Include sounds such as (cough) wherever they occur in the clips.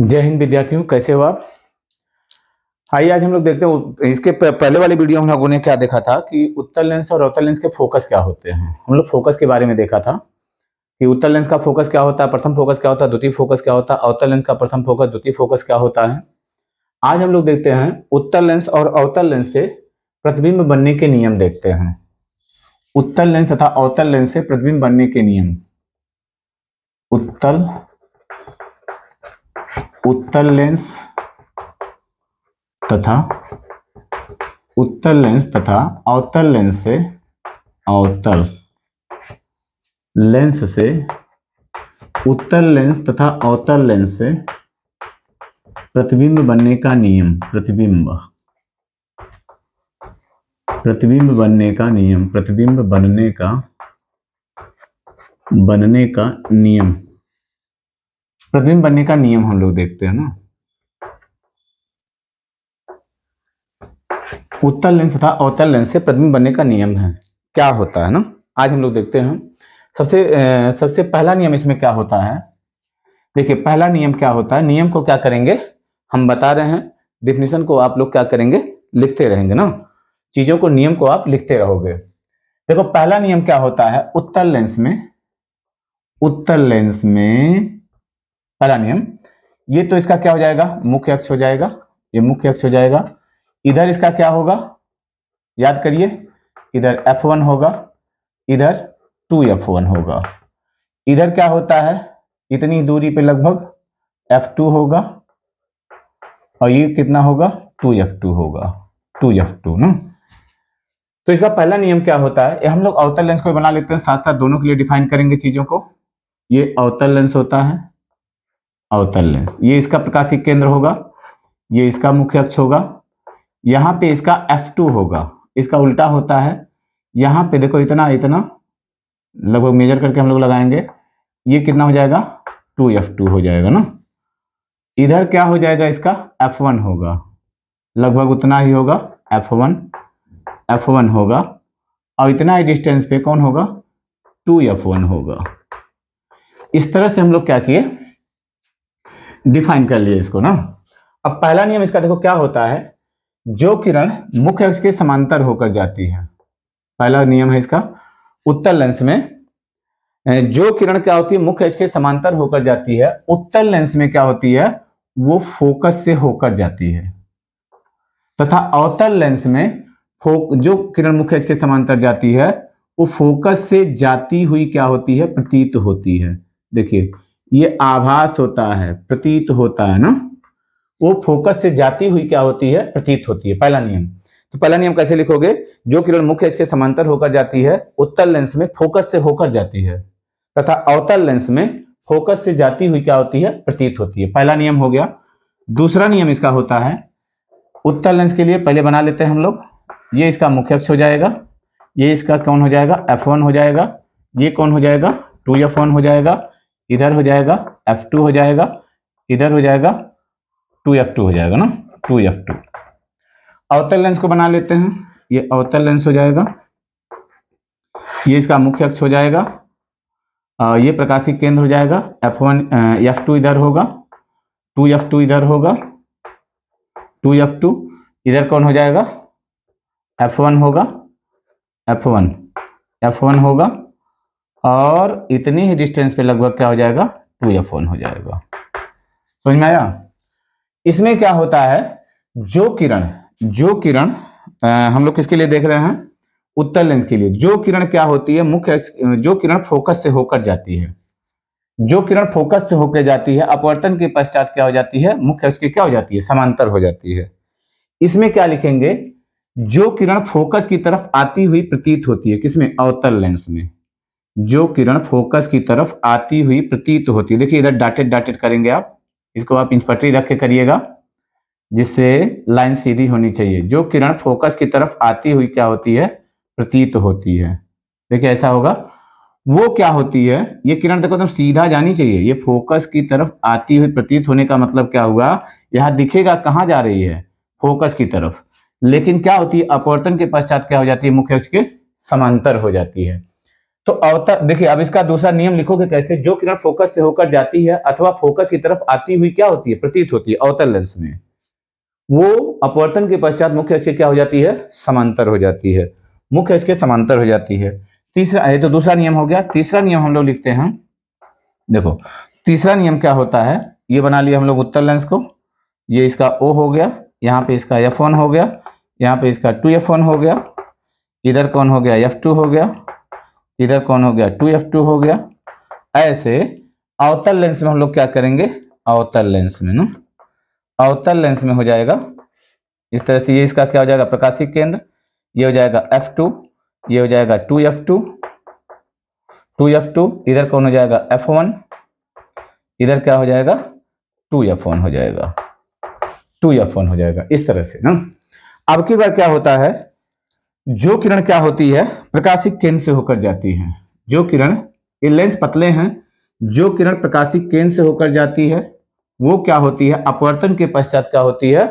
जय हिंद विद्यार्थियों कैसे हो आप आइए आज हम लोग देखते हैं इसके पहले वाले वीडियो हम लोगों ने क्या देखा था कि उत्तर लेंस और अवतर लेंस के फोकस क्या होते हैं हम लोग फोकस के बारे में देखा था कि उत्तर लेंस का फोकस क्या होता है प्रथम फोकस क्या होता है द्वितीय फोकस क्या होता है अवतर लेंस का प्रथम फोकस द्वितीय फोकस क्या होता है आज हम लोग देखते हैं उत्तर लेंस और अवतर लेंस से प्रतिबिंब बनने के नियम देखते हैं उत्तर लेंस तथा अवतर लेंस से प्रतिबिंब बनने के नियम उत्तल उत्तल लेंस तथा उत्तल लेंस तथा अवतल लेंस से अवतल लेंस से उत्तल लेंस तथा अवतल लेंस से प्रतिबिंब बनने का नियम प्रतिबिंब प्रतिबिंब बनने का नियम प्रतिबिंब बनने का बनने का नियम प्रतिबिंब बनने का नियम हम लोग देखते हैं ना उत्तल लेंस तथा अवतल लेंस से प्रतिबिंब बनने का नियम है क्या होता है ना आज हम लोग देखते हैं सबसे सबसे पहला नियम इसमें क्या होता है देखिए पहला नियम क्या होता है नियम को क्या करेंगे हम बता रहे हैं डिफिनेशन को आप लोग क्या करेंगे लिखते रहेंगे ना चीजों को नियम को आप लिखते रहोगे देखो पहला नियम क्या होता है उत्तल लेंस में उत्तल लेंस में पहला नियम ये तो इसका क्या हो जाएगा मुख्य अक्ष हो जाएगा ये मुख्य अक्ष हो जाएगा इधर इसका क्या होगा याद करिए इधर F1 होगा इधर 2F1 होगा इधर क्या होता है इतनी दूरी पे लगभग F2 होगा और ये कितना होगा 2F2 होगा 2F2 ना तो इसका पहला नियम क्या होता है ये हम लोग अवतल लेंस को बना लेते हैं साथ साथ दोनों के लिए डिफाइन करेंगे चीजों को ये अवतल लेंस होता है अवतल लेंस ये इसका प्रकाशिक केंद्र होगा ये इसका मुख्य अक्ष होगा यहाँ पे इसका F2 होगा इसका उल्टा होता है यहाँ पे देखो इतना इतना लगभग मेजर करके हम लोग लगाएंगे ये कितना हो जाएगा टू एफ टू हो जाएगा ना इधर क्या हो जाएगा इसका एफ वन होगा लगभग उतना ही होगा एफ वन एफ वन होगा और इतना ही डिस्टेंस पे कौन होगा टू एफ वन होगा इस तरह से हम लोग क्या किए डिफाइन कर लिए इसको ना अब पहला नियम इसका देखो क्या होता है जो किरण मुख्य अक्ष के समांतर होकर जाती है पहला नियम है इसका उत्तर लेंस में जो किरण क्या होती है मुख्य अक्ष के समांतर होकर जाती है उत्तर लेंस में क्या होती है वो फोकस से होकर जाती है तथा अवतल लेंस में फोक जो किरण मुख्य अक्ष के समांतर जाती है वो फोकस से जाती हुई क्या होती है प्रतीत होती है देखिए ये आभास होता है प्रतीत होता है ना वो फोकस से जाती हुई क्या होती है प्रतीत होती है पहला नियम तो पहला नियम कैसे लिखोगे जो किरण मुख्य अक्ष के समांतर होकर जाती है उत्तर लेंस में फोकस से होकर जाती है तथा अवतल लेंस में फोकस से जाती हुई क्या होती है प्रतीत होती है पहला नियम हो गया दूसरा नियम इसका होता है उत्तर लेंस के लिए पहले बना लेते हैं हम लोग ये इसका मुख्य अक्ष हो जाएगा ये इसका कौन हो जाएगा एफ हो जाएगा ये कौन हो जाएगा टू एफ हो जाएगा इधर हो जाएगा एफ टू हो जाएगा इधर हो जाएगा टू एफ टू हो जाएगा ना टू एफ टू अवतल लेंस को बना लेते हैं ये अवतल लेंस हो जाएगा ये इसका मुख्य अक्ष हो जाएगा ये प्रकाशिक केंद्र हो जाएगा एफ वन एफ टू इधर होगा टू एफ टू इधर होगा टू एफ टू इधर कौन हो जाएगा एफ वन होगा एफ वन एफ वन होगा और इतनी ही डिस्टेंस पे लगभग क्या हो जाएगा टू एफ वन हो जाएगा समझ में आया इसमें क्या होता है जो किरण जो किरण हम लोग किसके लिए देख रहे हैं उत्तर लेंस के लिए जो किरण क्या होती है मुख्य जो किरण फोकस से होकर जाती है जो किरण फोकस से होकर जाती है अपवर्तन के पश्चात क्या हो जाती है मुख्य उसकी क्या हो जाती है समांतर हो जाती है इसमें क्या लिखेंगे जो किरण फोकस की तरफ आती हुई प्रतीत होती है किसमें अवतल लेंस में जो किरण फोकस की तरफ आती हुई प्रतीत होती है देखिए इधर डाटेड डाटेड करेंगे आप इसको आप इंफटरी रख के करिएगा जिससे लाइन सीधी होनी चाहिए जो किरण फोकस की तरफ आती हुई क्या होती है प्रतीत होती है देखिए ऐसा होगा वो क्या होती है ये किरण देखो तुम तो सीधा जानी चाहिए ये फोकस की तरफ आती हुई प्रतीत होने का मतलब क्या हुआ यहां दिखेगा कहाँ जा रही है फोकस की तरफ लेकिन क्या होती है अपवर्तन के पश्चात क्या हो जाती है मुख्य उसके के समांतर हो जाती है तो अवतर देखिए अब इसका दूसरा नियम लिखोगे कैसे जो किरण फोकस से होकर जाती है अथवा फोकस की तरफ आती हुई क्या होती है प्रतीत होती है अवतल लेंस में वो अपवर्तन के पश्चात मुख्य अक्ष क्या हो जाती है समांतर हो जाती है मुख्य अक्ष के समांतर हो जाती है तीसरा ये तो दूसरा नियम हो गया तीसरा नियम हम लोग लिखते हैं देखो तीसरा नियम क्या होता है ये बना लिया हम लोग उत्तर लेंस को ये इसका ओ हो गया यहाँ पे इसका एफ हो गया यहाँ पे इसका टू एफ हो गया इधर कौन हो गया एफ हो गया इधर कौन हो गया टू एफ टू हो गया ऐसे अवतल लेंस में हम लोग क्या करेंगे अवतल लेंस में ना अवतल लेंस में हो जाएगा इस तरह से ये इसका क्या हो जाएगा प्रकाशिक केंद्र ये हो जाएगा एफ टू ये हो जाएगा two F two two F two इधर कौन हो जाएगा एफ वन इधर क्या हो जाएगा टू एफ वन हो जाएगा टू एफ वन हो जाएगा इस तरह से ना अब की बार क्या होता है जो किरण क्या होती है प्रकाशिक केंद्र से होकर जाती है जो किरण ये लेंस पतले हैं जो किरण प्रकाशिक केंद्र से होकर जाती है वो क्या होती है अपवर्तन के पश्चात क्या होती है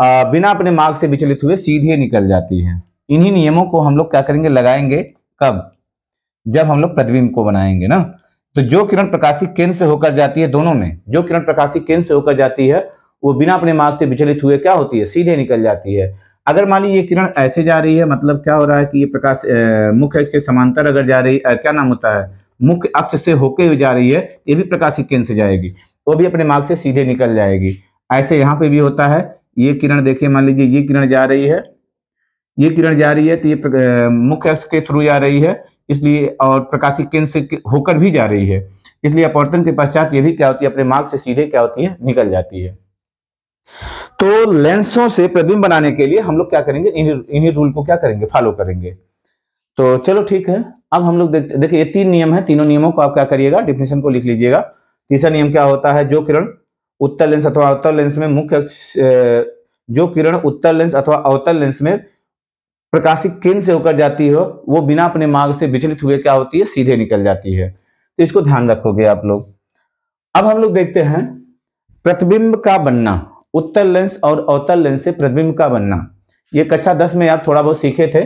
आ, बिना अपने मार्ग से विचलित हुए सीधे निकल जाती है इन्हीं नियमों को हम लोग क्या करेंगे लगाएंगे कब जब हम लोग प्रतिबिंब को बनाएंगे ना तो जो किरण प्रकाशिक केंद्र से होकर जाती है दोनों में जो किरण प्रकाशिक केंद्र से होकर जाती है वो बिना अपने मार्ग से विचलित हुए क्या होती है सीधे निकल जाती है अगर मान लीजिए किरण ऐसे जा रही है मतलब क्या हो रहा है कि ये प्रकाश मुख्य इसके समांतर अगर जा रही आ, क्या नाम होता है मुख्य अक्ष से होके हुए जा रही है ये भी प्रकाशिक केंद्र से जाएगी वो भी अपने मार्ग से सीधे निकल जाएगी ऐसे यहाँ पे भी होता है ये किरण देखिए मान लीजिए ये किरण जा रही है ये किरण जा रही है तो ये मुख्य अक्ष के थ्रू जा रही है इसलिए और प्रकाशिक केंद्र से होकर भी जा रही है इसलिए अपवर्तन के पश्चात ये भी क्या होती है अपने मार्ग से सीधे क्या होती है निकल जाती है तो लेंसों से प्रतिबिंब बनाने के लिए हम लोग क्या करेंगे इन्हीं रूल को क्या करेंगे फॉलो करेंगे तो चलो ठीक है अब हम लोग देखिए ये तीन नियम है तीनों नियमों को आप क्या करिएगा डिफिनेशन को लिख लीजिएगा तीसरा नियम क्या होता है जो किरण उत्तर लेंस अथवा अवतल लेंस में मुख्य जो किरण उत्तर लेंस अथवा अवतल लेंस में प्रकाशित केंद्र से होकर जाती हो वो बिना अपने मार्ग से विचलित हुए क्या होती है सीधे निकल जाती है तो इसको ध्यान रखोगे आप लोग अब हम लोग देखते हैं प्रतिबिंब का बनना उत्तर लेंस और अवतल लेंस से प्रतिबिंब का बनना ये कक्षा दस में आप थोड़ा बहुत सीखे थे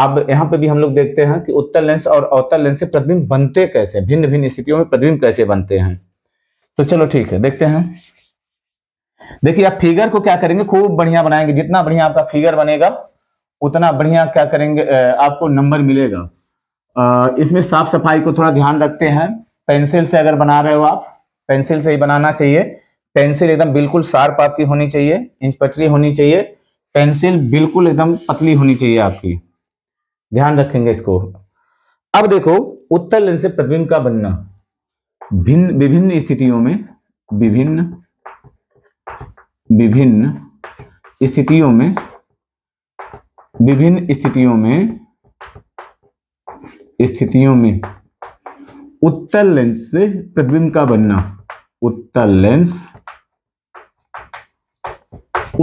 आप यहाँ पे भी हम लोग देखते हैं कि उत्तर लेंस और अवतल लेंस से प्रतिबिंब बनते कैसे भिन्न भिन्न स्थितियों में प्रतिबिंब कैसे बनते हैं तो चलो ठीक है देखते हैं देखिए आप फिगर को क्या करेंगे खूब बढ़िया बनाएंगे जितना बढ़िया आपका फिगर बनेगा उतना बढ़िया क्या करेंगे आपको नंबर मिलेगा इसमें साफ सफाई को थोड़ा ध्यान रखते हैं पेंसिल से अगर बना रहे हो आप पेंसिल से ही बनाना चाहिए पेंसिल एकदम बिल्कुल शार्प आपकी होनी चाहिए इंच पटरी होनी चाहिए पेंसिल बिल्कुल एकदम पतली होनी चाहिए आपकी ध्यान रखेंगे इसको अब देखो उत्तर लेंस से प्रतिबिंब का बनना भिन्न विभिन्न स्थितियों में विभिन्न विभिन्न स्थितियों में विभिन्न स्थितियों में स्थितियों में उत्तल लेंस से प्रतिबिंब का बनना उत्तल लेंस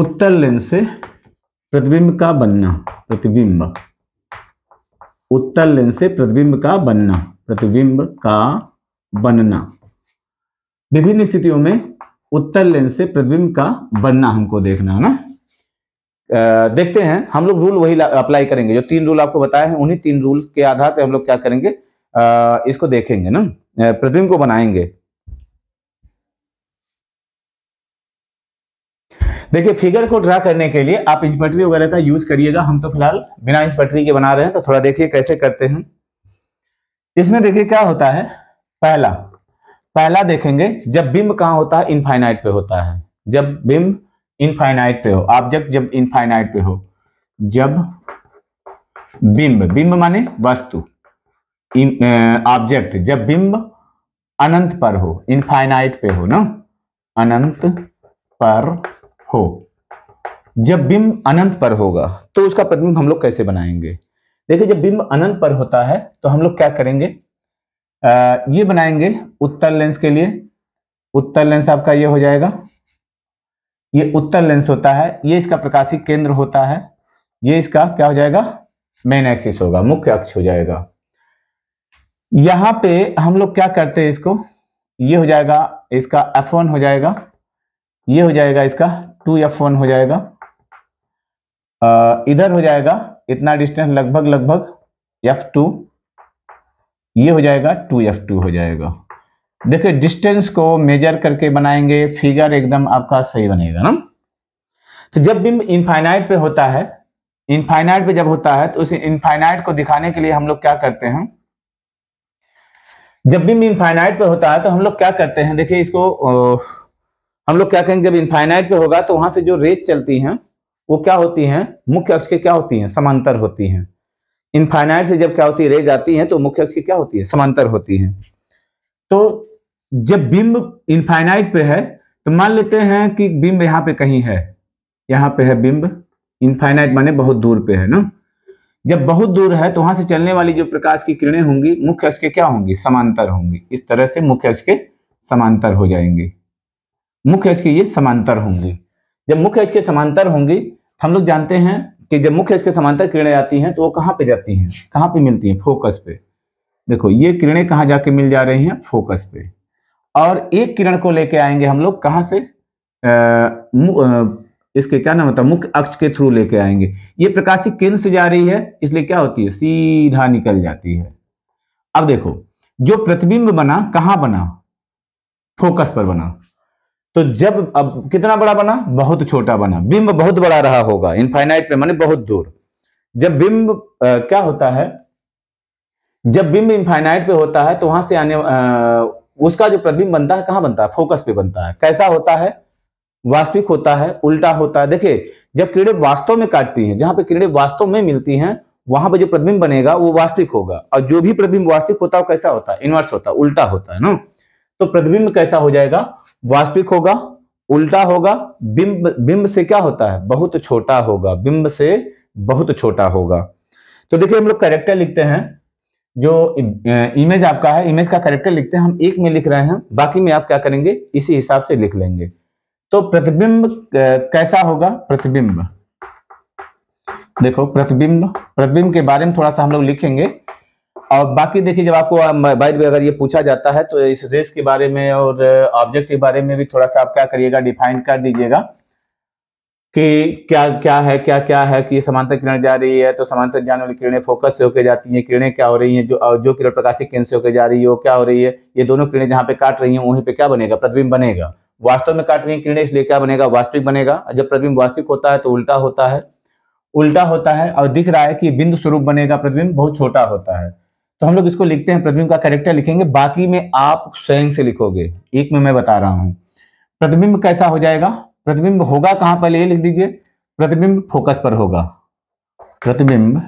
उत्तर लेंस से प्रतिबिंब का बनना प्रतिबिंब उत्तर लेंस से प्रतिबिंब का बनना प्रतिबिंब का बनना विभिन्न स्थितियों में उत्तर लेंस से प्रतिबिंब का बनना हमको देखना है ना देखते हैं हम लोग रूल वही अप्लाई करेंगे जो तीन रूल आपको बताए हैं उन्हीं तीन रूल के आधार पर हम लोग क्या करेंगे आ, इसको देखेंगे ना प्रतिबिंब को बनाएंगे देखिए फिगर को ड्रा करने के लिए आप इंच पटरी वगैरह का यूज करिएगा हम तो फिलहाल बिना इंच पटरी के बना रहे हैं तो थोड़ा देखिए कैसे करते हैं इसमें देखिए क्या होता है पहला पहला देखेंगे जब बिंब कहाँ होता है इनफाइनाइट पे होता है जब बिंब इनफाइनाइट पे हो ऑब्जेक्ट जब इनफाइनाइट पे हो जब बिंब बिंब माने वस्तु ऑब्जेक्ट जब बिंब अनंत पर हो इनफाइनाइट पे हो ना अनंत पर हो जब बिंब अनंत पर होगा तो उसका प्रतिबिंब हम लोग कैसे बनाएंगे देखिए जब बिंब अनंत पर होता है तो हम लोग क्या करेंगे आ, ये बनाएंगे उत्तर लेंस के लिए उत्तर लेंस आपका ये हो जाएगा ये उत्तर लेंस होता है ये इसका प्रकाशीय केंद्र होता है ये इसका क्या हो जाएगा मेन एक्सिस होगा मुख्य अक्ष हो जाएगा यहां पे हम लोग क्या करते हैं इसको ये हो जाएगा इसका वन हो जाएगा ये हो जाएगा इसका टू एफ वन हो जाएगा आ, इधर हो जाएगा इतना डिस्टेंस लगभग लगभग एफ टू ये हो जाएगा टू एफ टू हो जाएगा देखिए डिस्टेंस को मेजर करके बनाएंगे फिगर एकदम आपका सही बनेगा ना तो जब बिंब इनफाइनाइट पे होता है इनफाइनाइट पे जब होता है तो उस इनफाइनाइट को दिखाने के लिए हम लोग क्या करते हैं जब भी इनफाइनाइट पे होता है तो हम लोग क्या करते हैं देखिए इसको ओ, हम लोग क्या कहेंगे जब इनफाइनाइट पे होगा तो वहां से जो रेज चलती हैं वो क्या होती हैं मुख्य अक्ष के क्या होती हैं समांतर होती हैं इनफाइनाइट से जब क्या होती है रेज आती है तो मुख्य अक्ष की क्या होती है समांतर होती है तो जब बिंब इनफाइनाइट पे है तो मान लेते हैं कि बिंब यहाँ पे कहीं है यहाँ पे है बिंब इनफाइनाइट माने बहुत दूर पे है ना जब बहुत दूर है तो वहां से चलने वाली जो प्रकाश की किरणें होंगी मुख्य अक्ष के क्या होंगी समांतर होंगी इस तरह से मुख्य अक्ष के समांतर हो जाएंगे मुख्य अक्ष के ये समांतर होंगे जब मुख्य अक्ष के समांतर होंगे हम लोग जानते हैं कि जब मुख्य अक्ष के समांतर किरणें आती हैं तो वो कहाँ पे जाती हैं कहाँ पे मिलती हैं फोकस पे देखो ये किरणें कहाँ जाके मिल जा रही हैं फोकस पे और एक किरण को लेके आएंगे हम लोग कहाँ से आ, आ, इसके क्या नाम होता है मुख्य अक्ष के थ्रू लेके आएंगे ये प्रकाशी केंद्र से जा रही है इसलिए क्या होती है सीधा निकल जाती है अब देखो जो प्रतिबिंब बना कहाँ बना फोकस पर बना तो जब अब कितना बड़ा बना बहुत छोटा बना बिंब बहुत बड़ा रहा होगा इनफाइनाइट पे माने बहुत दूर जब बिंब क्या होता है जब बिंब इनफाइनाइट पे होता है तो वहां से आने आ, उसका जो प्रतिबिंब बनता है कहां बनता है फोकस पे बनता है कैसा होता है वास्तविक होता है उल्टा होता है देखिए जब किरणें वास्तव में काटती हैं जहां पे किरणें वास्तव में मिलती हैं वहां पे जो प्रतिबिंब बनेगा वो वास्तविक होगा और जो भी प्रतिबिंब वास्तविक होता है वो कैसा होता है इनवर्स होता है उल्टा होता है ना तो प्रतिबिंब कैसा हो जाएगा वास्तविक होगा उल्टा होगा बिंब बिंब से क्या होता है बहुत छोटा होगा बिंब से बहुत छोटा होगा तो देखिए हम लोग करेक्टर लिखते हैं जो इमेज आपका है इमेज का करेक्टर लिखते हैं हम एक में लिख रहे हैं बाकी में आप क्या करेंगे इसी हिसाब से लिख लेंगे तो प्रतिबिंब कैसा होगा प्रतिबिंब देखो प्रतिबिंब प्रतिबिंब के बारे में थोड़ा सा हम लोग लिखेंगे और बाकी देखिए जब आपको बाइक द अगर ये पूछा जाता है तो इस रेस के बारे में और ऑब्जेक्ट के बारे में भी थोड़ा सा आप क्या करिएगा डिफाइन कर दीजिएगा कि क्या क्या है क्या क्या है कि समांतर किरण जा रही है तो समांतर जाने वाली किरणें फोकस से होकर जाती हैं किरणें क्या हो रही हैं जो जो किरण प्रकाशित केंद्र से होकर जा रही है वो क्या हो रही है ये दोनों किरणें जहाँ पे काट रही हैं वहीं पे क्या बनेगा प्रतिबिंब बनेगा वास्तव में काट रही है किरणें इसलिए क्या बनेगा वास्तविक बनेगा जब प्रतिबिंब वास्तविक होता है तो उल्टा होता है उल्टा होता है और दिख रहा है कि बिंदु स्वरूप बनेगा प्रतिबिंब बहुत छोटा होता है तो हम लोग इसको लिखते हैं प्रतिबिंब का कैरेक्टर लिखेंगे बाकी में आप स्वयं से लिखोगे एक में मैं बता रहा हूं प्रतिबिंब कैसा हो जाएगा प्रतिबिंब होगा कहां पहले ये लिख दीजिए प्रतिबिंब फोकस पर होगा प्रतिबिंब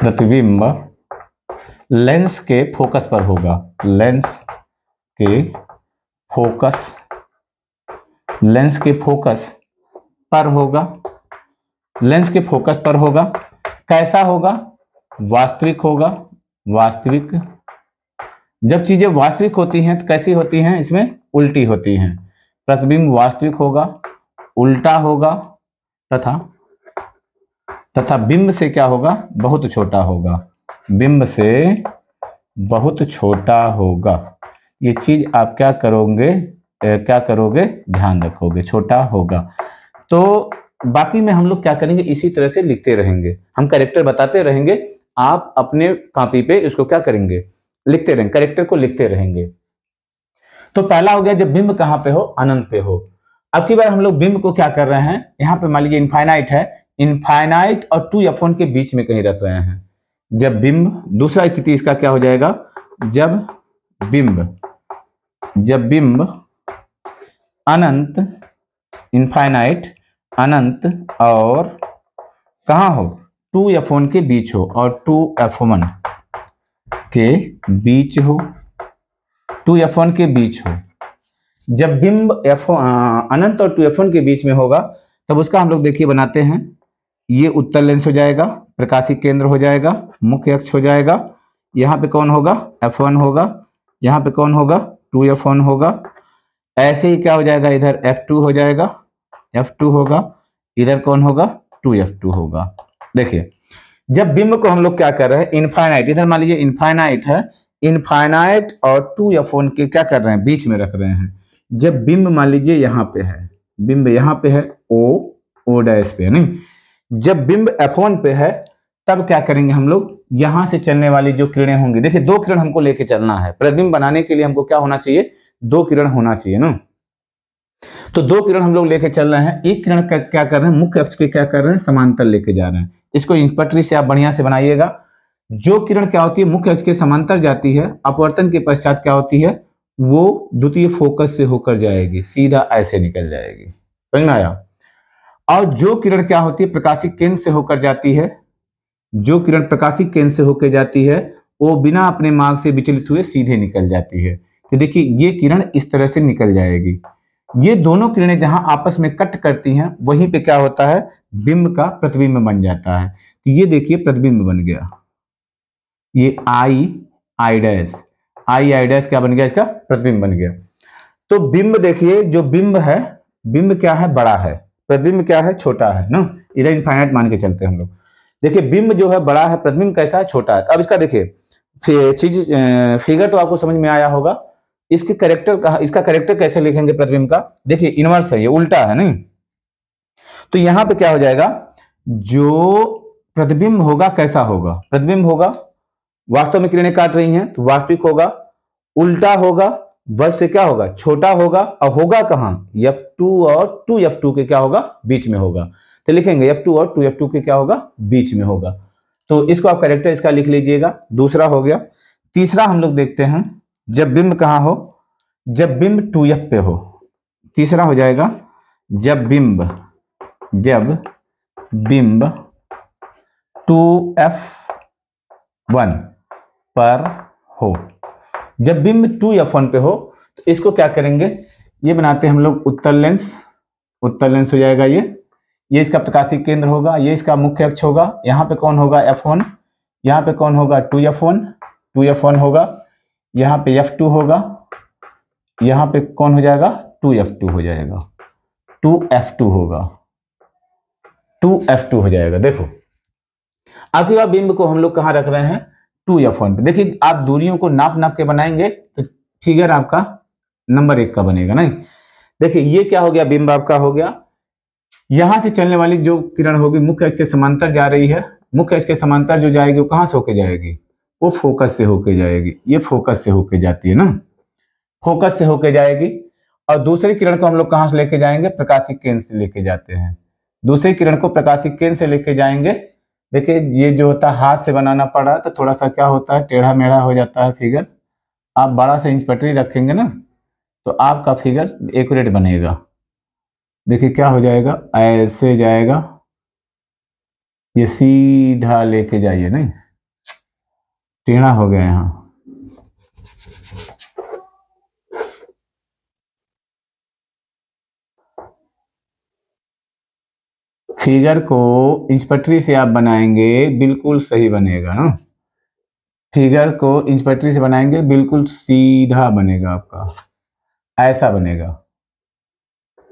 प्रतिबिंब लेंस के फोकस पर होगा लेंस के फोकस लेंस के फोकस पर होगा लेंस के फोकस पर होगा कैसा होगा वास्तविक होगा वास्तविक जब चीजें वास्तविक होती हैं तो कैसी होती हैं इसमें उल्टी होती हैं प्रतिबिंब वास्तविक होगा उल्टा होगा तथा तथा बिंब से क्या होगा बहुत छोटा होगा बिंब से बहुत छोटा होगा ये चीज आप क्या करोगे क्या करोगे ध्यान रखोगे छोटा होगा तो बाकी में हम लोग क्या करेंगे इसी तरह से लिखते रहेंगे हम करेक्टर बताते रहेंगे आप अपने कॉपी पे इसको क्या करेंगे लिखते रहेंगे करेक्टर को लिखते रहेंगे तो पहला हो गया जब बिंब कहां पे हो अनंत पे हो अब की बार हम लोग बिंब को क्या कर रहे हैं यहां पे मान लीजिए इनफाइनाइट है इनफाइनाइट और टू एफ के बीच में कहीं रख रहे हैं जब बिंब दूसरा स्थिति इसका क्या हो जाएगा जब बिंब जब बिंब अनंत इनफाइनाइट अनंत और कहा हो टू एफ वन के बीच हो और टू एफ वन के बीच हो टू एफ वन के बीच हो जब बिंब एफ अनंत और टू एफ वन के बीच में होगा तब उसका हम लोग देखिए बनाते हैं ये उत्तर लेंस हो जाएगा प्रकाशी केंद्र हो जाएगा मुख्य अक्ष हो जाएगा यहाँ पे कौन होगा एफ वन होगा यहाँ पे कौन होगा टू एफ वन होगा ऐसे ही क्या हो जाएगा इधर एफ टू हो जाएगा एफ टू होगा इधर कौन होगा टू एफ टू होगा देखिए जब बिंब को हम लोग क्या कर रहे हैं इनफाइनाइट इधर मान लीजिए इनफाइनाइट है इनफाइनाइट और टू या फोन के क्या कर रहे हैं बीच में रख रहे हैं जब बिंब मान लीजिए यहां पे है बिंब यहां पे है ओ ओ डैश पे है नहीं जब बिंब एफोन पे है तब क्या करेंगे हम लोग यहां से चलने वाली जो किरणें होंगी देखिए दो किरण हमको लेके चलना है प्रतिबिंब बनाने के लिए हमको क्या होना चाहिए दो किरण होना चाहिए ना तो दो किरण हम लोग लेके चल रहे हैं एक किरण का क्या कर रहे हैं मुख्य अक्ष के क्या कर रहे हैं समांतर लेके जा रहे हैं इसको पटरी से आप बढ़िया से बनाइएगा जो किरण क्या होती है मुख्य अक्ष के समांतर जाती है अपवर्तन के पश्चात क्या होती है वो द्वितीय फोकस से होकर जाएगी सीधा ऐसे निकल जाएगी समझ में आया और जो किरण क्या होती है प्रकाशिक केंद्र से होकर जाती है जो किरण प्रकाशिक केंद्र से होकर जाती है वो बिना अपने मार्ग से विचलित हुए सीधे निकल जाती है तो देखिए ये किरण इस तरह से निकल जाएगी ये दोनों किरणें जहां आपस में कट करती हैं वहीं पे क्या होता है बिंब का प्रतिबिंब बन जाता है तो ये देखिए प्रतिबिंब बन गया ये आई आई आई आई क्या बन गया इसका प्रतिबिंब बन गया तो बिंब देखिए जो बिंब है बिंब क्या है बड़ा है प्रतिबिंब क्या है छोटा है ना इधर इनफाइनाइट मान के चलते हैं हम लोग देखिए बिंब जो है बड़ा है प्रतिबिंब कैसा है छोटा है अब इसका देखिए चीज फिगर तो आपको समझ में आया होगा इसके करेक्टर कहा इसका करेक्टर कैसे लिखेंगे प्रतिबिंब का देखिए इनवर्स है ये उल्टा है नहीं तो यहां पे क्या हो जाएगा जो प्रतिबिंब होगा कैसा होगा प्रतिबिंब होगा वास्तव में किरणें काट रही हैं तो वास्तविक होगा उल्टा होगा बस से क्या होगा छोटा होगा और होगा कहां यफ टू और टू एफ टू के क्या होगा बीच में होगा तो लिखेंगे यफ टू और टू एफ टू के क्या होगा बीच में होगा तो इसको आप करेक्टर इसका लिख लीजिएगा दूसरा हो गया तीसरा हम लोग देखते हैं जब बिंब कहाँ हो जब बिंब टू एफ पे हो तीसरा हो जाएगा जब बिंब जब बिंब टू एफ वन पर हो जब बिंब टू एफ वन पे हो तो इसको क्या करेंगे ये बनाते हैं हम लोग उत्तर लेंस उत्तर लेंस हो जाएगा ये ये इसका प्रकाशित केंद्र होगा ये इसका मुख्य अक्ष होगा यहाँ पे कौन होगा एफ वन यहाँ पे कौन होगा two F one two F one होगा यहाँ पे एफ टू होगा यहाँ पे कौन हो जाएगा टू एफ टू हो जाएगा टू एफ टू होगा टू एफ टू हो जाएगा देखो आपकी बार बिंब को हम लोग कहाँ रख रहे हैं टू एफ वन पे देखिए आप दूरियों को नाप नाप के बनाएंगे तो फिगर आपका नंबर एक का बनेगा नहीं देखिए ये क्या हो गया बिंब आपका हो गया यहां से चलने वाली जो किरण होगी मुख्य अक्ष के समांतर जा रही है मुख्य अक्ष के समांतर जो जाएगी वो कहां से होके जाएगी वो फोकस से होके जाएगी ये फोकस से होके जाती है ना फोकस से होके जाएगी और दूसरी किरण को हम लोग कहाँ से लेके जाएंगे प्रकाशिक केंद्र से लेके जाते हैं दूसरी किरण को प्रकाशिक केंद्र से लेके जाएंगे देखिए ये जो होता है हाथ से बनाना पड़ा तो थोड़ा सा क्या होता है टेढ़ा मेढ़ा हो जाता है फिगर आप बारह से इंच पटरी रखेंगे ना तो आपका फिगर एकट बनेगा देखिए क्या हो जाएगा ऐसे जाएगा ये सीधा लेके जाइए नहीं टेढ़ा हो गया यहाँ फिगर को इंच पटरी से आप बनाएंगे बिल्कुल सही बनेगा ना हाँ। फिगर को इंच पटरी से बनाएंगे बिल्कुल सीधा बनेगा आपका ऐसा बनेगा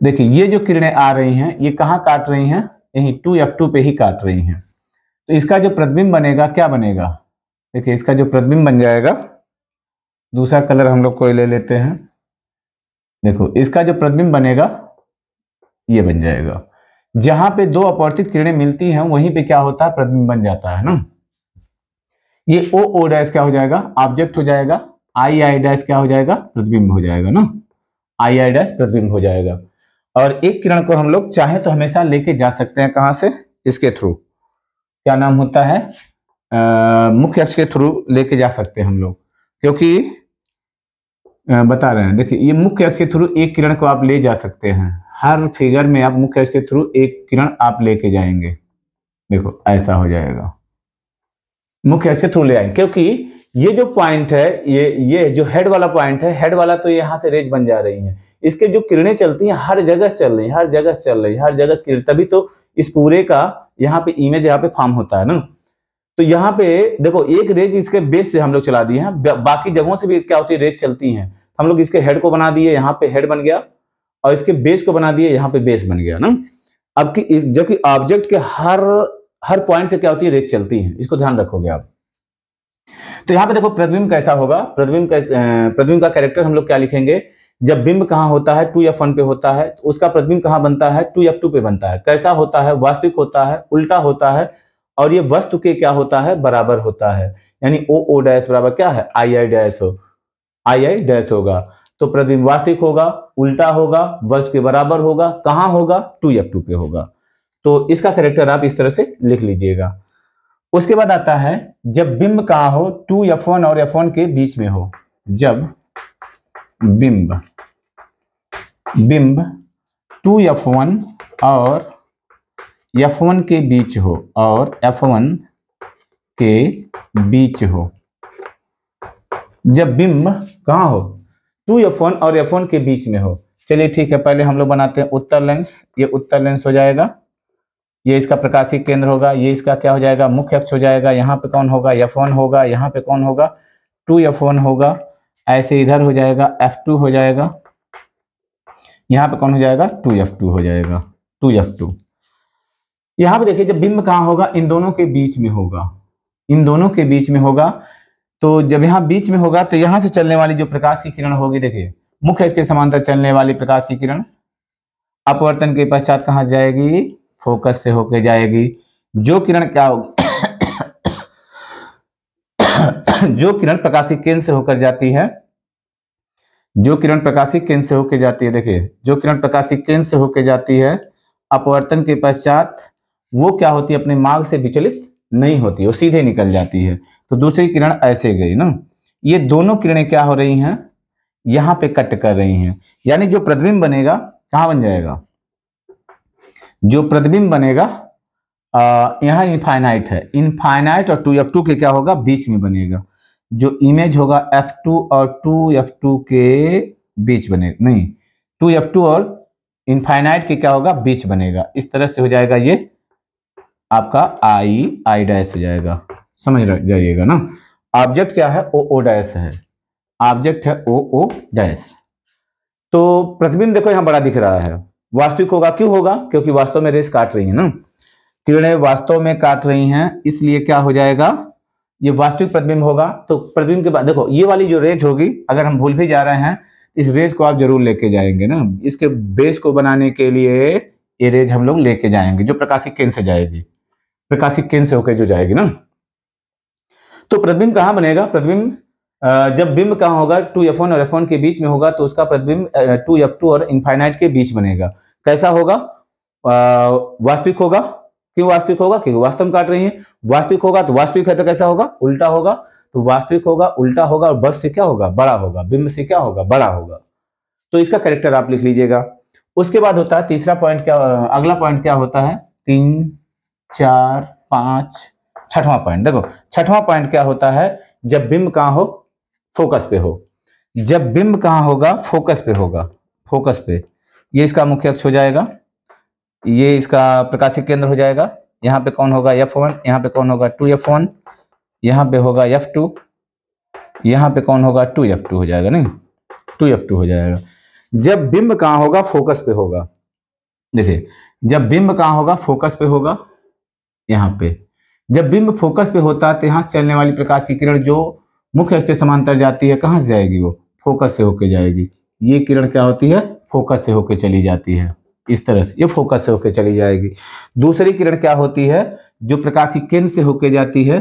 देखिए ये जो किरणें आ रही हैं ये कहाँ काट रही हैं यही टू एफ टू पे ही काट रही हैं तो इसका जो प्रतिबिंब बनेगा क्या बनेगा देखिए इसका जो प्रतिबिंब बन जाएगा दूसरा कलर हम लोग कोई ले लेते हैं देखो इसका जो प्रतिबिंब बनेगा ये बन जाएगा जहां पे दो अपवर्तित किरणें मिलती हैं वहीं पे क्या होता है प्रतिबिंब बन जाता है ना ये ओ ओ डैश क्या हो जाएगा ऑब्जेक्ट हो जाएगा आई आई डैश क्या हो जाएगा प्रतिबिंब हो जाएगा ना आई आई डैश प्रतिबिंब हो जाएगा और एक किरण को हम लोग चाहे तो हमेशा लेके जा सकते हैं कहां से इसके थ्रू क्या नाम होता है मुख्य अक्ष के थ्रू लेके जा सकते हैं हम लोग क्योंकि बता रहे हैं देखिए ये मुख्य अक्ष के थ्रू एक किरण को आप ले जा सकते हैं हर फिगर में आप मुख्य अक्ष के थ्रू एक किरण आप लेके जाएंगे देखो ऐसा हो जाएगा मुख्य अक्ष के थ्रू ले आए क्योंकि ये जो पॉइंट है ये ये जो हेड वाला पॉइंट है हेड वाला तो यहां से रेज बन जा रही है इसके जो किरणें चलती हैं हर जगह चल रही है हर जगह चल रही है हर जगह किरण तभी तो इस पूरे का यहाँ पे इमेज यहाँ पे फॉर्म होता है ना तो यहाँ पे देखो एक रेज इसके बेस से हम लोग चला दिए हैं बाकी जगहों से भी क्या होती है रेज चलती हैं हम लोग इसके हेड को बना दिए यहाँ पे हेड बन गया और इसके बेस को बना दिए यहाँ पे बेस बन गया ना अब कि जबकि ऑब्जेक्ट के हर हर पॉइंट से क्या होती है रेज चलती है इसको ध्यान रखोगे आप तो यहाँ पे देखो प्रतिबिंब कैसा होगा प्रतिबिंब प्रतिबिंब का कैरेक्टर हम लोग क्या लिखेंगे जब बिंब कहाँ होता है टू एफ वन पे होता है तो उसका प्रतिबिंब कहाँ बनता है टू एफ टू पे बनता है कैसा होता है वास्तविक होता है उल्टा होता है और ये वस्तु के क्या होता है बराबर होता है यानी ओ ओ डैश बराबर क्या है आई आई डैश हो आई आई डैश होगा तो प्रतिबिंब वास्तविक होगा उल्टा होगा वस्तु के बराबर होगा कहाँ होगा टू एफ टू पे होगा तो इसका करेक्टर आप इस तरह से लिख लीजिएगा उसके बाद आता है जब बिंब कहा हो टू एफ वन और एफ वन के बीच में हो जब बिंब बिंब टू एफ वन और वन के बीच हो और एफ वन के बीच हो जब बिंब कहाँ हो टू एफ वन और एफ वन के बीच में हो चलिए ठीक है पहले हम लोग बनाते हैं उत्तर लेंस ये उत्तर लेंस हो जाएगा ये इसका प्रकाशीय केंद्र होगा ये इसका क्या हो जाएगा मुख्य अक्ष हो जाएगा यहाँ पे कौन होगा एफ वन होगा यहाँ पे कौन होगा टू एफ वन होगा ऐसे इधर हो जाएगा एफ टू हो जाएगा यहाँ पे कौन हो जाएगा टू एफ टू हो जाएगा टू एफ टू यहां पर देखिए जब बिंब कहां होगा इन दोनों के बीच में होगा इन दोनों के बीच में होगा तो जब यहां बीच में होगा तो यहां से चलने वाली जो प्रकाश की किरण होगी देखिए मुख्य इसके समांतर चलने वाली प्रकाश की किरण अपवर्तन के पश्चात कहां जाएगी फोकस से होकर जाएगी जो किरण क्या होगी (coughs) जो किरण प्रकाशिक केंद्र से होकर जाती है जो किरण प्रकाशिक केंद्र से होकर जाती है देखिए जो किरण प्रकाशिक केंद्र से होकर जाती है अपवर्तन के पश्चात वो क्या होती है अपने मार्ग से विचलित नहीं होती वो सीधे निकल जाती है तो दूसरी किरण ऐसे गई ना ये दोनों किरणें क्या हो रही हैं यहां पे कट कर रही हैं यानी जो प्रतिबिंब बनेगा कहां बन जाएगा जो प्रतिबिंब बनेगा यहां इनफाइनाइट है इनफाइनाइट और टू एफ टू के क्या होगा बीच में बनेगा जो इमेज होगा एफ टू और टू एफ टू के बीच बनेगा नहीं टू एफ टू और इनफाइनाइट के क्या होगा बीच बनेगा इस तरह से हो जाएगा ये आपका आई आई डैश हो जाएगा समझ जाइएगा ना ऑब्जेक्ट क्या है ओ ओ डैश है ऑब्जेक्ट है ओ ओ डैश तो प्रतिबिंब देखो यहां बड़ा दिख रहा है वास्तविक होगा क्यों होगा क्योंकि वास्तव में रेस काट रही है ना किरणें वास्तव में काट रही हैं इसलिए क्या हो जाएगा ये वास्तविक प्रतिबिंब होगा तो प्रतिबिंब के बाद देखो ये वाली जो रेज होगी अगर हम भूल भी जा रहे हैं इस रेज को आप जरूर लेके जाएंगे ना इसके बेस को बनाने के लिए ये रेज हम लोग लेके जाएंगे जो प्रकाशिक केंद्र से जाएगी प्रकाशी केंद्र से होकर जो जाएगी ना तो प्रतिबिंब कहाँ बनेगा प्रतिबिंब जब बिंब कहाँ होगा टू एफ और एफ के बीच में होगा तो उसका प्रतिबिंब टू एफ और इन्फाइनाइट के बीच बनेगा कैसा होगा वास्तविक होगा क्यों वास्तविक होगा क्योंकि वास्तव काट रही है वास्तविक होगा तो वास्तविक है तो कैसा होगा उल्टा होगा तो वास्तविक होगा उल्टा होगा और बस से क्या होगा बड़ा होगा बिंब से क्या होगा बड़ा होगा तो इसका करेक्टर आप लिख लीजिएगा उसके बाद होता है तीसरा पॉइंट क्या अगला पॉइंट क्या होता है तीन चार पांच छठवां पॉइंट देखो छठवां पॉइंट क्या होता है जब बिंब कहां हो फोकस पे हो जब बिंब कहां होगा फोकस पे होगा फोकस पे ये इसका मुख्य अक्ष हो जाएगा ये इसका प्रकाशिक केंद्र हो जाएगा यहाँ पे कौन होगा एफ वन यहाँ पे कौन होगा टू एफ वन यहां पर होगा एफ टू यहां पर कौन होगा टू एफ टू हो जाएगा नहीं टू एफ टू हो जाएगा जब बिंब कहां होगा फोकस पे होगा देखिए जब बिंब कहां होगा फोकस पे होगा यहाँ पे जब बिंब फोकस पे होता है तो यहाँ से चलने वाली प्रकाश की किरण जो मुख्य अक्ष के समांतर जाती है कहाँ से जाएगी वो फोकस से होके जाएगी ये किरण क्या होती है फोकस से होके चली जाती है इस तरह से ये फोकस से होके चली जाएगी दूसरी किरण क्या होती है जो प्रकाशी केंद्र से होके जाती है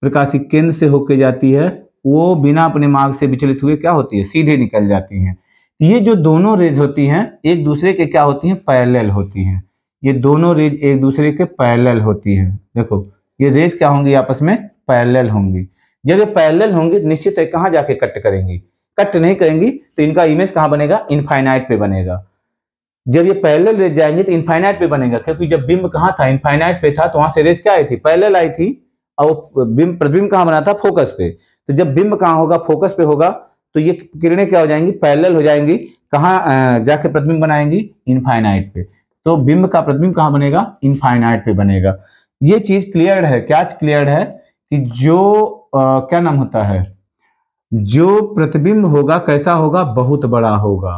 प्रकाशी केंद्र से होके जाती है वो बिना अपने मार्ग से विचलित हुए क्या होती है सीधे निकल जाती है ये जो दोनों रेज होती हैं एक दूसरे के क्या होती हैं पैरेलल होती हैं ये दोनों रेज एक दूसरे के पैरेलल होती है देखो ये रेज क्या होंगी आपस में पैरेलल होंगी जब ये पैरेलल होंगी निश्चित है कहाँ जाके कट करेंगी कट नहीं करेंगी तो इनका इमेज कहाँ बनेगा इनफाइनाइट पे बनेगा जब ये पैरेलल रेज जाएंगे तो इनफाइनाइट पे बनेगा क्योंकि जब बिंब कहाँ था इनफाइनाइट पे था तो वहां से रेज क्या आई थी पैरेलल आई थी और बिंब प्रतिबिंब कहाँ बना था फोकस पे तो जब बिंब कहाँ होगा फोकस पे होगा तो ये किरणें क्या हो जाएंगी पैरेलल हो जाएंगी कहाँ जाके प्रतिबिंब बनाएंगी इनफाइनाइट पे तो बिंब का प्रतिबिंब कहां बनेगा इनफाइनाइट पे बनेगा ये चीज क्लियर है क्या क्लियर है कि जो आ, क्या नाम होता है जो प्रतिबिंब होगा कैसा होगा बहुत बड़ा होगा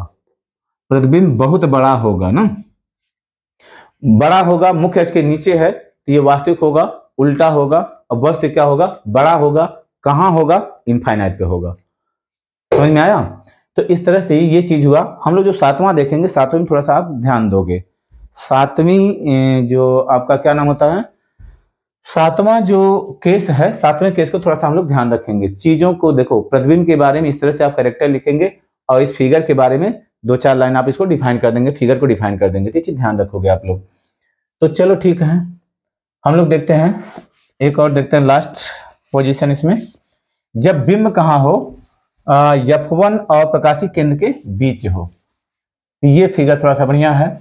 प्रतिबिंब बहुत बड़ा होगा ना बड़ा होगा मुख्य इसके नीचे है तो ये वास्तविक होगा उल्टा होगा और वस्तु क्या होगा बड़ा होगा कहां होगा इनफाइनाइट पे होगा समझ में आया तो इस तरह से ये चीज हुआ हम लोग जो सातवां देखेंगे सातवें में थोड़ा सा आप ध्यान दोगे सातवीं जो आपका क्या नाम होता है सातवां जो केस है सातवें केस को थोड़ा सा हम लोग ध्यान रखेंगे चीजों को देखो प्रतिबिंब के बारे में इस तरह से आप करेक्टर लिखेंगे और इस फिगर के बारे में दो चार लाइन आप इसको डिफाइन कर देंगे फिगर को डिफाइन कर देंगे तो चीज ध्यान रखोगे आप लोग तो चलो ठीक है हम लोग देखते हैं एक और देखते हैं लास्ट पोजिशन इसमें जब बिंब कहाँ हो यफवन और प्रकाशी केंद्र के बीच हो ये फिगर थोड़ा सा बढ़िया है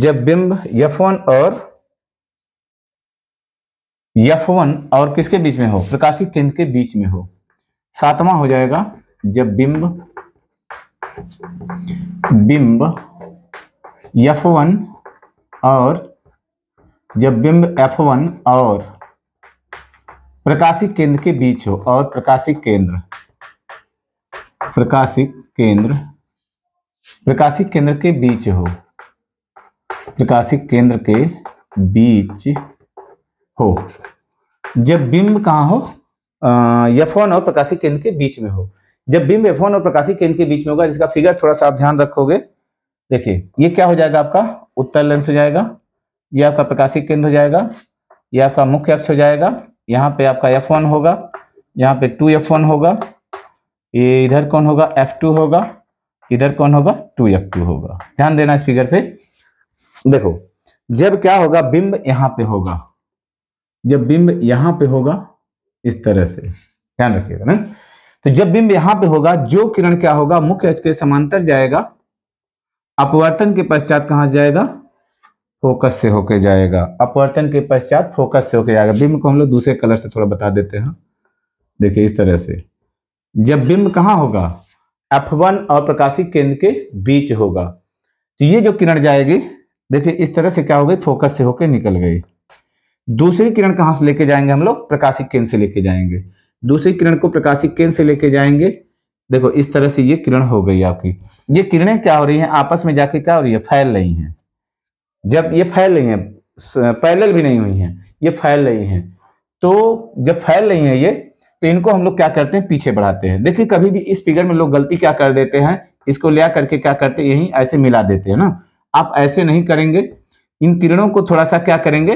जब बिंब F1 और F1 और किसके बीच में हो प्रकाशित केंद्र के बीच में हो सातवां हो जाएगा जब बिंब बिंब F1 और जब बिंब F1 और प्रकाशित केंद्र के बीच हो और प्रकाशित केंद्र प्रकाशित केंद्र प्रकाशित केंद्र के बीच हो प्रकाशिक केंद्र के बीच हो जब बिंब कहाँ हो एफ वन और प्रकाशिक केंद्र के बीच में हो जब बिंब एफ वन और प्रकाशिक केंद्र के बीच में होगा जिसका फिगर थोड़ा सा आप ध्यान रखोगे देखिए ये क्या हो जाएगा आपका उत्तर लेंस हो जाएगा यह आपका प्रकाशिक केंद्र हो जाएगा यह आपका मुख्य अक्ष हो जाएगा यहाँ पे आपका एफ वन होगा यहाँ पे टू एफ वन होगा ये इधर कौन होगा एफ टू होगा इधर कौन होगा टू एफ टू होगा ध्यान देना इस फिगर पे देखो जब क्या होगा बिंब यहां पे होगा जब बिंब यहां पे होगा इस तरह से ध्यान रखिएगा ना तो जब बिंब यहां पे होगा जो किरण क्या होगा मुख्य अच के समांतर जाएगा अपवर्तन के पश्चात कहां जाएगा फोकस से होके जाएगा अपवर्तन के पश्चात फोकस से होके जाएगा बिंब को हम लोग दूसरे कलर से थोड़ा बता देते हैं देखिए इस तरह से जब बिंब कहां होगा F1 और प्रकाशित केंद्र के बीच होगा तो ये जो किरण जाएगी देखिए इस तरह से क्या हो गई फोकस से होकर निकल गई दूसरी किरण कहां से लेके जाएंगे हम लोग प्रकाशिक केंद्र से लेके जाएंगे दूसरी किरण को प्रकाशिक केंद्र से लेके जाएंगे देखो इस तरह से ये किरण हो गई आपकी ये किरणें क्या हो रही हैं आपस में जाके क्या हो रही है फैल रही हैं जब ये फैल रही हैं पैरेलल भी नहीं हुई हैं ये फैल रही हैं तो जब फैल रही हैं ये तो इनको हम लोग क्या करते हैं पीछे बढ़ाते हैं देखिए कभी भी इस फिगर में लोग गलती क्या कर देते हैं इसको ले करके क्या करते यही ऐसे मिला देते हैं ना आप ऐसे नहीं करेंगे इन किरणों को थोड़ा सा क्या करेंगे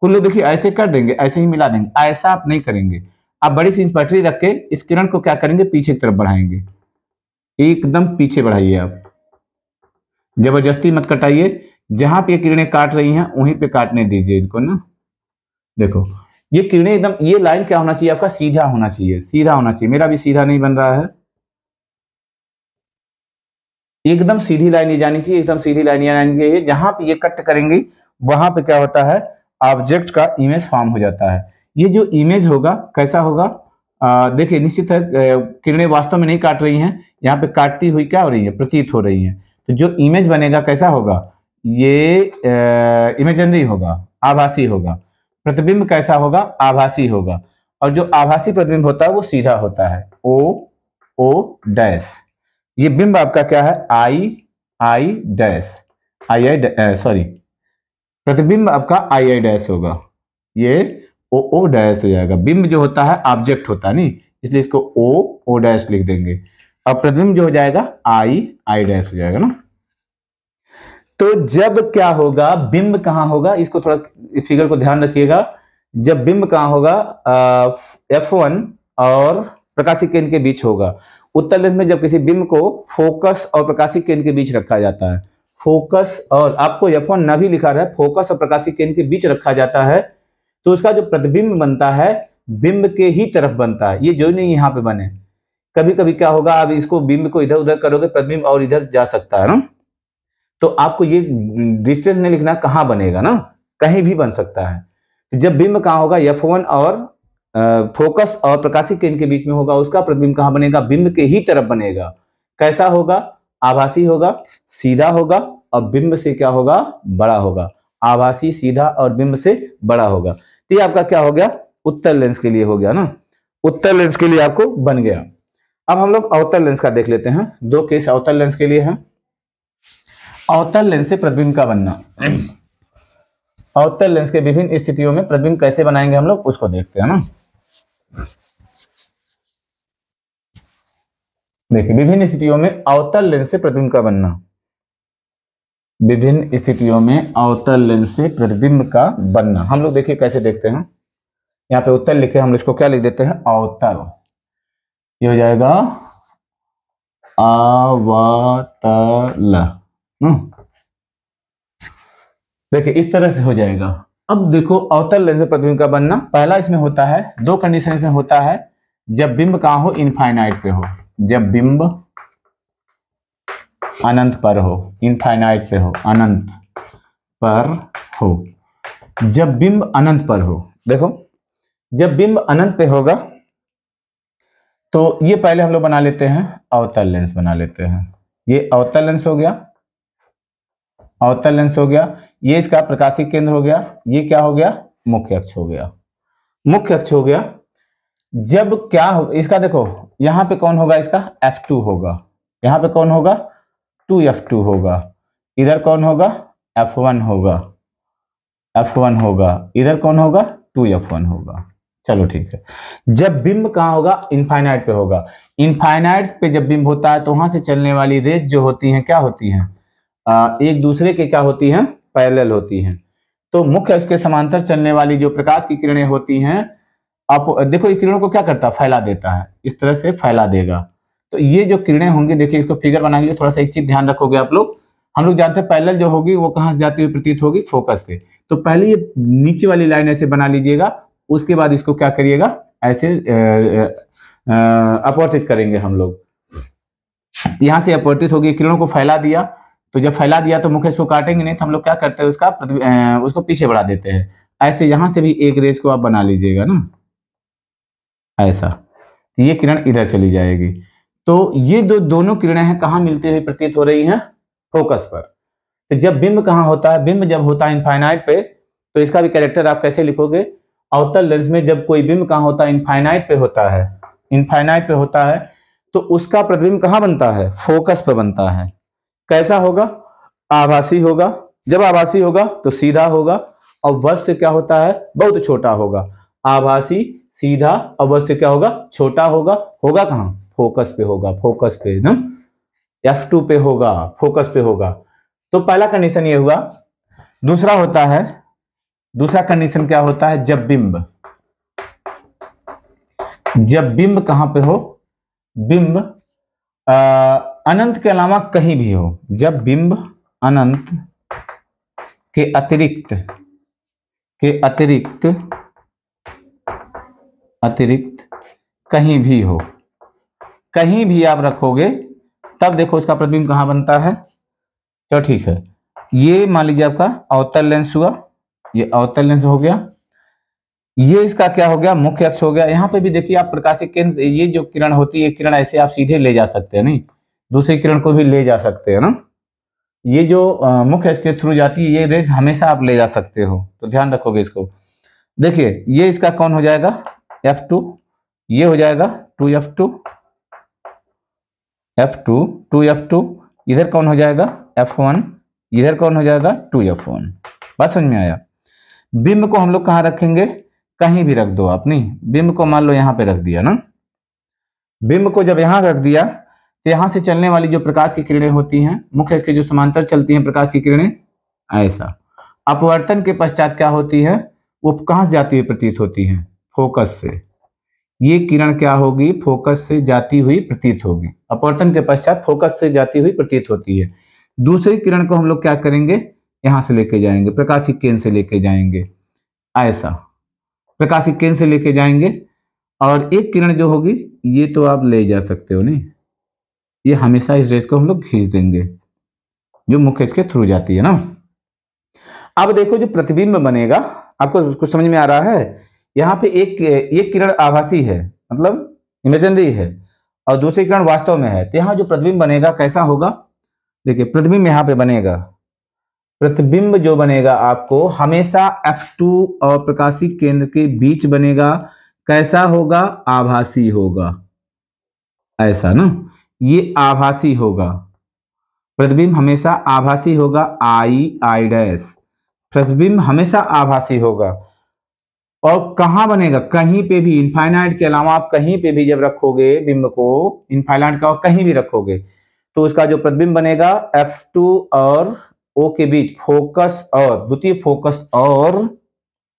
कुल्लू देखिए ऐसे कर देंगे ऐसे ही मिला देंगे ऐसा आप नहीं करेंगे आप बड़ी सी पटरी रख के इस किरण को क्या करेंगे पीछे की तरफ बढ़ाएंगे एकदम पीछे बढ़ाइए आप जबरदस्ती मत कटाइए जहां पे किरणें काट रही हैं वहीं पे काटने दीजिए इनको ना देखो ये किरणें एकदम ये लाइन क्या होना चाहिए आपका सीधा होना चाहिए सीधा होना चाहिए मेरा भी सीधा नहीं बन रहा है एकदम सीधी लाइन नहीं जानी चाहिए एकदम सीधी लाइन जानी चाहिए जहां पर ये कट करेंगे वहां पर क्या होता है ऑब्जेक्ट का इमेज फॉर्म हो जाता है ये जो इमेज होगा कैसा होगा देखिए निश्चित है किरणें वास्तव में नहीं काट रही हैं यहाँ पे काटती हुई क्या हो रही है प्रतीत हो रही है तो जो इमेज बनेगा कैसा होगा ये इमेजनरी होगा आभासी होगा प्रतिबिंब कैसा होगा आभासी होगा और जो आभासी प्रतिबिंब होता है वो सीधा होता है ओ ओ डैश ये बिंब आपका क्या है आई I dash I I sorry प्रतिबिंब आपका आई आई डैश होगा ये ओ ओ डैश हो जाएगा बिंब जो होता है ऑब्जेक्ट होता है नहीं इसलिए इसको ओ ओ डैश लिख देंगे अब प्रतिबिंब जो हो जाएगा आई आई डैश हो जाएगा ना तो जब क्या होगा बिंब कहां होगा इसको थोड़ा इस फिगर को ध्यान रखिएगा जब बिंब कहां होगा एफ वन और प्रकाशी केंद्र के बीच होगा उत्तर लेंस में जब किसी बिंब को फोकस और प्रकाशिक केंद्र के बीच रखा जाता है फोकस और आपको यफोन न भी लिखा रहा है फोकस और प्रकाशिक केंद्र के बीच रखा जाता है तो उसका जो प्रतिबिंब बनता है बिंब के ही तरफ बनता है ये जो नहीं यहाँ पे बने कभी कभी क्या होगा आप इसको बिंब को इधर उधर करोगे प्रतिबिंब और इधर जा सकता है ना तो आपको ये डिस्टेंस नहीं लिखना कहाँ बनेगा ना कहीं भी बन सकता है तो जब बिंब कहाँ होगा यफ और फोकस और प्रकाशित केंद्र के बीच में होगा उसका प्रतिबिंब कहाँ बनेगा बिंब के ही तरफ बनेगा कैसा होगा आभासी होगा सीधा होगा और बिंब से क्या होगा बड़ा होगा आभासी सीधा और बिंब से बड़ा होगा तो ये आपका क्या हो गया उत्तर लेंस के लिए हो गया ना उत्तर लेंस के लिए आपको बन गया अब हम लोग अवतर लेंस का देख लेते हैं दो केस अवतर लेंस के लिए है अवतर लेंस से प्रतिबिंब का बनना अवतर लेंस के विभिन्न स्थितियों में प्रतिबिंब कैसे बनाएंगे हम लोग उसको देखते हैं ना देखिए विभिन्न स्थितियों में अवतल लेंस से प्रतिबिंब का बनना विभिन्न स्थितियों में अवतल लेंस से प्रतिबिंब का बनना हम लोग देखिए कैसे देखते हैं यहाँ पे उत्तर लिखे हम लोग इसको क्या लिख देते हैं अवतल ये हो जाएगा अवतल हम्म। देखिए इस तरह से हो जाएगा अब देखो अवतल लेंस प्रतिबिंब का बनना पहला इसमें होता है दो कंडीशन इसमें होता है जब बिंब कहा हो इनफाइनाइट पे हो जब बिंब अनंत पर हो इनफाइनाइट पे हो अनंत पर हो जब बिंब अनंत पर हो देखो जब बिंब अनंत पे होगा तो ये पहले हम लोग बना लेते हैं अवतल लेंस बना लेते हैं ये अवतल लेंस हो गया अवतल लेंस हो गया ये इसका प्रकाशिक केंद्र हो गया ये क्या हो गया मुख्य अक्ष हो गया मुख्य अक्ष हो गया जब क्या हो इसका देखो यहाँ पे कौन होगा इसका F2 होगा यहां पे कौन होगा 2F2 होगा इधर कौन होगा F1 होगा F1 होगा इधर कौन होगा 2F1 होगा चलो ठीक है जब बिंब कहा होगा इनफाइनाइट पे होगा इनफाइनाइट पे जब बिंब होता है तो वहां से चलने वाली रेज जो होती है क्या होती है एक दूसरे के क्या होती है पैरेलल होती हैं तो मुख्य उसके समांतर चलने वाली जो प्रकाश की किरणें होती हैं आप देखो ये किरणों को क्या करता है फैला देता है इस तरह से फैला देगा तो ये जो किरणें होंगी देखिए इसको फिगर बनाने के थोड़ा सा एक चीज ध्यान रखोगे आप लोग हम लोग जानते हैं पैरेलल जो होगी वो कहां से जाती हुई प्रतीत होगी फोकस से तो पहले ये नीचे वाली लाइन ऐसे बना लीजिएगा उसके बाद इसको क्या करिएगा ऐसे अपवर्तित करेंगे हम लोग यहां से अपवर्तित होगी किरणों को फैला दिया तो जब फैला दिया तो मुख्य इसको काटेंगे नहीं तो हम लोग क्या करते हैं उसका उसको पीछे बढ़ा देते हैं ऐसे यहां से भी एक रेस को आप बना लीजिएगा ना ऐसा तो ये किरण इधर चली जाएगी तो ये दो दोनों किरणें हैं कहाँ मिलती हुई प्रतीत हो रही हैं फोकस पर तो जब बिंब कहाँ होता है बिंब जब होता है इनफाइनाइट पे तो इसका भी कैरेक्टर आप कैसे लिखोगे अवतल लेंस में जब कोई बिंब कहाँ होता है इनफाइनाइट पे होता है इनफाइनाइट पे होता है तो उसका प्रतिबिंब कहाँ बनता है फोकस पर बनता है कैसा होगा आभासी होगा जब आभासी होगा तो सीधा होगा और वस्त्र क्या होता है बहुत छोटा होगा आभासी सीधा और वस्त्र क्या होगा छोटा होगा होगा कहां फोकस पे होगा फोकस पे ना F2 पे होगा फोकस पे होगा तो पहला कंडीशन ये हुआ दूसरा होता है दूसरा कंडीशन क्या होता है जब बिंब जब बिंब कहां पे हो बिंब अनंत के अलावा कहीं भी हो जब बिंब अनंत के अतिरिक्त के अतिरिक्त अतिरिक्त कहीं भी हो कहीं भी आप रखोगे तब देखो उसका प्रतिबिंब कहां बनता है चलो ठीक है ये मान लीजिए आपका अवतल लेंस हुआ ये अवतल लेंस हो गया ये इसका क्या हो गया मुख्य अक्ष हो गया यहां पे भी देखिए आप प्रकाशित केंद्र ये जो किरण होती है किरण ऐसे आप सीधे ले जा सकते हैं नहीं दूसरी किरण को भी ले जा सकते हो ना ये जो मुख्य इसके थ्रू जाती है ये रेज हमेशा आप ले जा सकते हो तो ध्यान रखोगे इसको देखिए ये इसका कौन हो जाएगा एफ टू ये हो जाएगा two F two F two two F two इधर कौन हो जाएगा एफ वन इधर कौन हो जाएगा टू एफ वन बात समझ में आया बिंब को हम लोग कहाँ रखेंगे कहीं भी रख दो आप नहीं बिंब को मान लो यहां पे रख दिया ना बिंब को जब यहां रख दिया तो यहां से चलने वाली जो प्रकाश की किरणें होती हैं मुख्य इसके जो समांतर चलती हैं प्रकाश की किरणें ऐसा अपवर्तन के पश्चात क्या होती है वो कहां से जाती हुई प्रतीत होती है फोकस से ये किरण क्या होगी फोकस से जाती हुई प्रतीत होगी अपवर्तन के पश्चात फोकस से जाती हुई प्रतीत होती है दूसरी किरण को हम लोग क्या करेंगे यहां से लेके जाएंगे प्रकाशिक केंद्र से लेके जाएंगे ऐसा प्रकाशिक केंद्र से लेके जाएंगे और एक किरण जो होगी ये तो आप ले जा सकते हो नहीं ये हमेशा इस रेस को हम लोग खींच देंगे जो मुख्य इसके थ्रू जाती है ना अब देखो जो प्रतिबिंब बनेगा आपको कुछ समझ में आ रहा है यहाँ पे एक एक किरण आभासी है मतलब इमेजनरी है और दूसरी किरण वास्तव में है तो यहाँ जो प्रतिबिंब बनेगा कैसा होगा देखिए प्रतिबिंब यहाँ पे बनेगा प्रतिबिंब जो बनेगा आपको हमेशा F2 और प्रकाशी केंद्र के बीच बनेगा कैसा होगा आभासी होगा ऐसा ना ये आभासी होगा प्रतिबिंब हमेशा आभासी होगा आई आई डैश प्रतिबिंब हमेशा आभासी होगा और कहाँ बनेगा कहीं पे भी इनफाइनाइट के अलावा आप कहीं पे भी जब रखोगे बिंब को इनफाइनाइट का कहीं भी रखोगे तो उसका जो प्रतिबिंब बनेगा एफ टू और ओ के बीच फोकस और द्वितीय फोकस और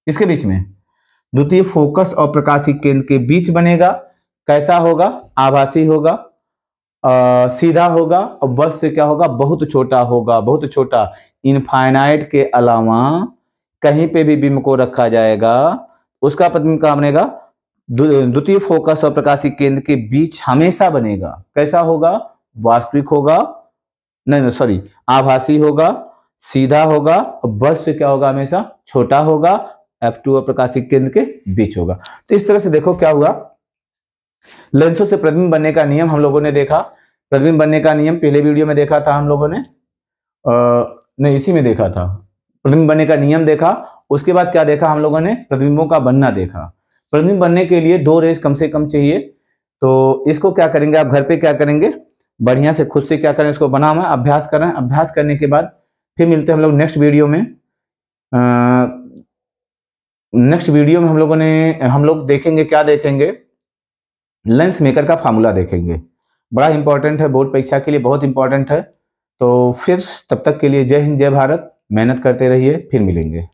इसके बीच में द्वितीय फोकस और प्रकाशी केंद्र के बीच बनेगा कैसा होगा आभासी होगा सीधा होगा और बस से क्या होगा बहुत छोटा होगा बहुत छोटा इनफाइनाइट के अलावा कहीं पे भी बिंब को रखा जाएगा उसका प्रतिबिंब कहा बनेगा द्वितीय फोकस और प्रकाशी केंद्र के बीच हमेशा बनेगा कैसा होगा वास्तविक होगा नहीं नहीं सॉरी आभासी होगा सीधा होगा और बस से क्या होगा हमेशा छोटा होगा एफ टू और प्रकाशिक केंद्र के बीच होगा तो इस तरह से देखो क्या हुआ लेंसों से प्रतिबिंब बनने का नियम हम लोगों ने देखा प्रतिबिंब बनने का नियम पहले वीडियो में देखा था हम लोगों ने आ, नहीं इसी में देखा था प्रतिबिंब बनने का नियम देखा उसके बाद क्या देखा हम लोगों ने प्रतिबिंबों का बनना देखा प्रतिबिंब बनने के लिए दो रेस कम से कम चाहिए तो इसको क्या करेंगे आप घर पे क्या करेंगे बढ़िया से खुद से क्या करें इसको बना हुआ अभ्यास करें अभ्यास करने के बाद फिर मिलते हैं हम लोग नेक्स्ट वीडियो में नेक्स्ट वीडियो में हम लोगों ने हम लोग देखेंगे क्या देखेंगे लेंस मेकर का फार्मूला देखेंगे बड़ा इंपॉर्टेंट है बोर्ड परीक्षा के लिए बहुत इंपॉर्टेंट है तो फिर तब तक के लिए जय हिंद जय भारत मेहनत करते रहिए फिर मिलेंगे